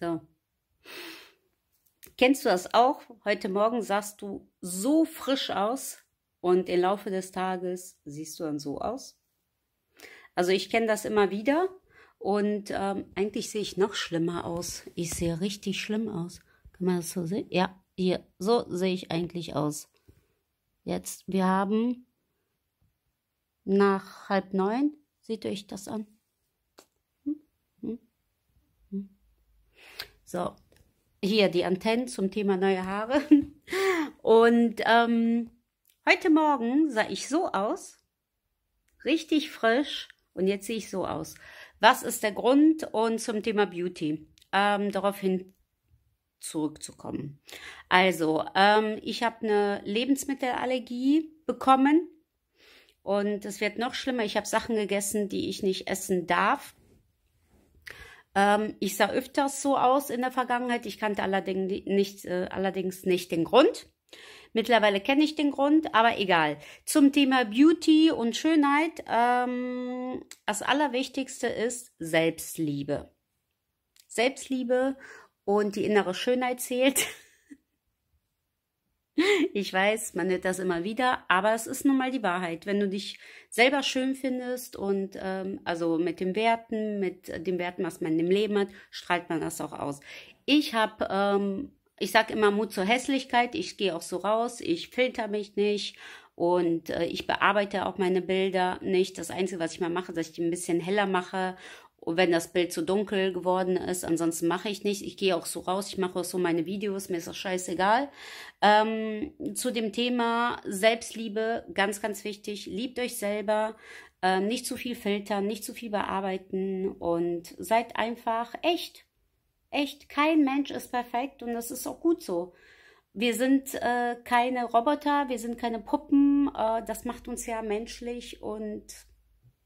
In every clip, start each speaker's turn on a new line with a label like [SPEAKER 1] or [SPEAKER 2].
[SPEAKER 1] So. Kennst du das auch? Heute Morgen sahst du so frisch aus und im Laufe des Tages siehst du dann so aus. Also ich kenne das immer wieder und ähm, eigentlich sehe ich noch schlimmer aus. Ich sehe richtig schlimm aus. Kann man das so sehen? Ja, hier, so sehe ich eigentlich aus. Jetzt, wir haben nach halb neun, seht ihr euch das an? So, hier die Antennen zum Thema neue Haare. Und ähm, heute Morgen sah ich so aus, richtig frisch und jetzt sehe ich so aus. Was ist der Grund? Und zum Thema Beauty, ähm, daraufhin zurückzukommen. Also, ähm, ich habe eine Lebensmittelallergie bekommen und es wird noch schlimmer. Ich habe Sachen gegessen, die ich nicht essen darf. Ähm, ich sah öfters so aus in der Vergangenheit. Ich kannte allerdings nicht, äh, allerdings nicht den Grund. Mittlerweile kenne ich den Grund, aber egal. Zum Thema Beauty und Schönheit. Ähm, das Allerwichtigste ist Selbstliebe. Selbstliebe und die innere Schönheit zählt. Ich weiß, man nennt das immer wieder, aber es ist nun mal die Wahrheit. Wenn du dich selber schön findest und ähm, also mit den Werten, mit den Werten, was man im Leben hat, strahlt man das auch aus. Ich habe, ähm, ich sage immer Mut zur Hässlichkeit. Ich gehe auch so raus, ich filter mich nicht und äh, ich bearbeite auch meine Bilder nicht. Das Einzige, was ich mal mache, dass ich die ein bisschen heller mache und wenn das Bild zu dunkel geworden ist, ansonsten mache ich nicht. Ich gehe auch so raus, ich mache auch so meine Videos, mir ist auch scheißegal. Ähm, zu dem Thema Selbstliebe, ganz, ganz wichtig, liebt euch selber, ähm, nicht zu viel filtern, nicht zu viel bearbeiten und seid einfach echt. Echt, kein Mensch ist perfekt und das ist auch gut so. Wir sind äh, keine Roboter, wir sind keine Puppen, äh, das macht uns ja menschlich und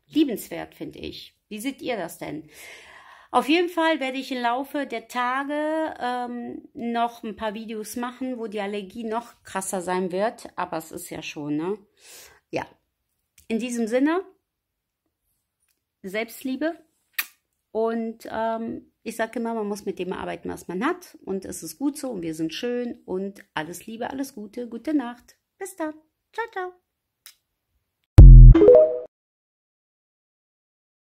[SPEAKER 1] liebenswert, finde ich. Wie seht ihr das denn? Auf jeden Fall werde ich im Laufe der Tage ähm, noch ein paar Videos machen, wo die Allergie noch krasser sein wird. Aber es ist ja schon, ne? Ja. In diesem Sinne, Selbstliebe. Und ähm, ich sage immer, man muss mit dem arbeiten, was man hat. Und es ist gut so und wir sind schön. Und alles Liebe, alles Gute, gute Nacht. Bis dann. Ciao, ciao.